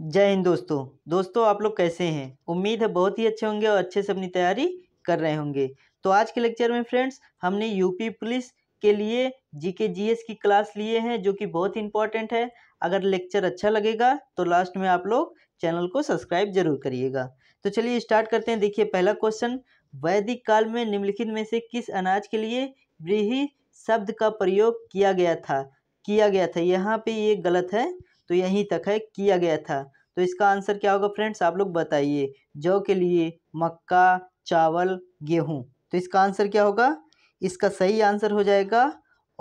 जय हिंद दोस्तों दोस्तों आप लोग कैसे हैं उम्मीद है बहुत ही अच्छे होंगे और अच्छे से अपनी तैयारी कर रहे होंगे तो आज के लेक्चर में फ्रेंड्स हमने यूपी पुलिस के लिए जी के जी एस की क्लास लिए हैं जो कि बहुत ही इंपॉर्टेंट है अगर लेक्चर अच्छा लगेगा तो लास्ट में आप लोग चैनल को सब्सक्राइब जरूर करिएगा तो चलिए स्टार्ट करते हैं देखिए पहला क्वेश्चन वैदिक काल में निम्नलिखित में से किस अनाज के लिए ब्रीही शब्द का प्रयोग किया गया था किया गया था यहाँ पे ये गलत है तो यहीं तक है किया गया था तो इसका आंसर क्या होगा फ्रेंड्स आप लोग बताइए जौ के लिए मक्का चावल गेहूँ तो इसका आंसर क्या होगा इसका सही आंसर हो जाएगा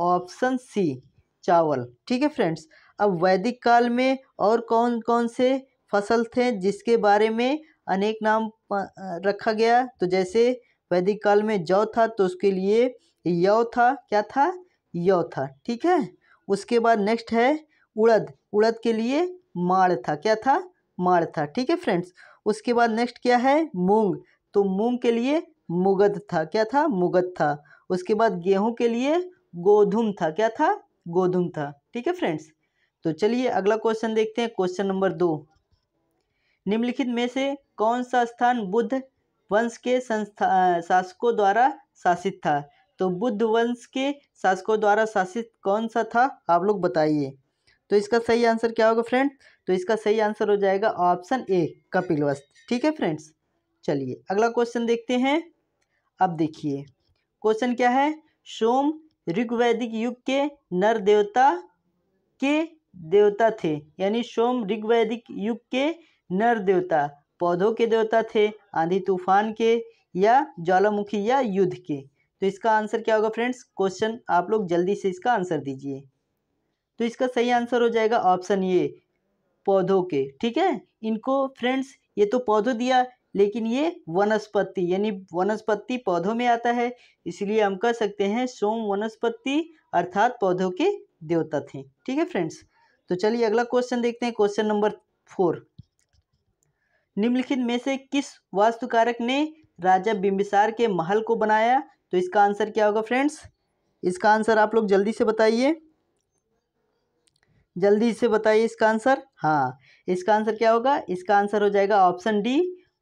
ऑप्शन सी चावल ठीक है फ्रेंड्स अब वैदिक काल में और कौन कौन से फसल थे जिसके बारे में अनेक नाम रखा गया तो जैसे वैदिक काल में जौ था तो उसके लिए यौ था क्या था यौ था ठीक है उसके बाद नेक्स्ट है उड़द उड़द के लिए माड़ था क्या था माड़ था ठीक है फ्रेंड्स उसके बाद नेक्स्ट क्या है मूंग तो मूंग के लिए मुगद था क्या था मुगद था उसके बाद गेहूं के लिए गोधुम था क्या था गोधुम था ठीक है फ्रेंड्स तो चलिए अगला क्वेश्चन देखते हैं क्वेश्चन नंबर दो निम्नलिखित में से कौन सा स्थान बुद्ध वंश के संस्था शासकों द्वारा शासित था तो बुद्ध वंश के शासकों द्वारा शासित कौन सा था आप लोग बताइए तो इसका सही आंसर क्या होगा फ्रेंड तो इसका सही आंसर हो जाएगा ऑप्शन ए कपिलवस्त ठीक है फ्रेंड्स चलिए अगला क्वेश्चन देखते हैं अब देखिए क्वेश्चन क्या है सोम ऋग्वैदिक युग के नर देवता के देवता थे यानी सोम ऋग्वैदिक युग के नर देवता पौधों के देवता थे आंधी तूफान के या ज्वालामुखी या युद्ध के तो इसका आंसर क्या होगा फ्रेंड्स क्वेश्चन आप लोग जल्दी से इसका आंसर दीजिए तो इसका सही आंसर हो जाएगा ऑप्शन ये पौधों के ठीक है इनको फ्रेंड्स ये तो पौधों दिया लेकिन ये वनस्पति यानी वनस्पति पौधों में आता है इसलिए हम कह सकते हैं सोम वनस्पति अर्थात पौधों के देवता थे ठीक है फ्रेंड्स तो चलिए अगला क्वेश्चन देखते हैं क्वेश्चन नंबर फोर निम्नलिखित में से किस वास्तुकारक ने राजा बिंबिसार के महल को बनाया तो इसका आंसर क्या होगा फ्रेंड्स इसका आंसर आप लोग जल्दी से बताइए जल्दी से बताइए इसका आंसर हाँ इसका आंसर क्या होगा इसका आंसर हो जाएगा ऑप्शन डी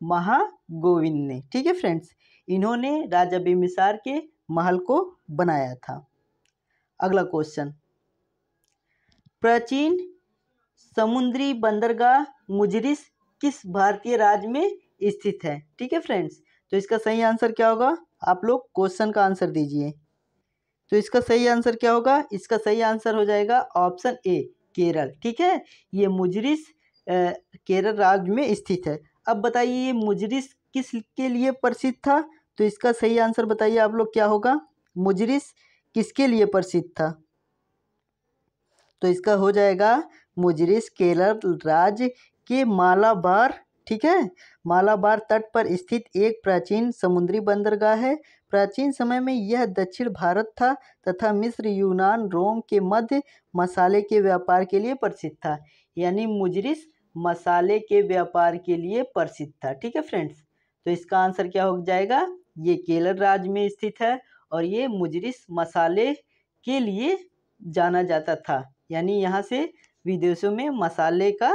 महागोविंद ने ठीक है फ्रेंड्स इन्होंने राजा बिम्बिसार के महल को बनाया था अगला क्वेश्चन प्राचीन समुद्री बंदरगाह मुजरिस किस भारतीय राज्य में स्थित है ठीक है फ्रेंड्स तो इसका सही आंसर क्या होगा आप लोग क्वेश्चन का आंसर दीजिए तो इसका सही आंसर क्या होगा इसका सही आंसर हो जाएगा ऑप्शन ए केरल ठीक है ये मुजरिस केरल राज्य में स्थित है अब बताइए ये मुजरिस किस के लिए प्रसिद्ध था तो इसका सही आंसर बताइए आप लोग क्या होगा मुजरिस किसके लिए प्रसिद्ध था तो इसका हो जाएगा मुजरिस केरल राज्य के मालाबार ठीक है मालाबार तट पर स्थित एक प्राचीन समुद्री बंदरगाह है प्राचीन समय में यह दक्षिण भारत था तथा मिस्र यूनान रोम के मध्य मसाले के व्यापार के लिए प्रसिद्ध था यानी मुजरिस मसाले के व्यापार के लिए प्रसिद्ध था ठीक है फ्रेंड्स तो इसका आंसर क्या हो जाएगा ये केरल राज्य में स्थित है और ये मुजरिस मसाले के लिए जाना जाता था यानी यहाँ से विदेशों में मसाले का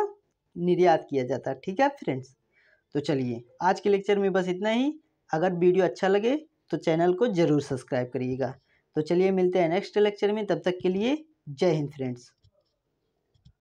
निर्यात किया जाता है ठीक है फ्रेंड्स तो चलिए आज के लेक्चर में बस इतना ही अगर वीडियो अच्छा लगे तो चैनल को ज़रूर सब्सक्राइब करिएगा तो चलिए मिलते हैं नेक्स्ट लेक्चर में तब तक के लिए जय हिंद फ्रेंड्स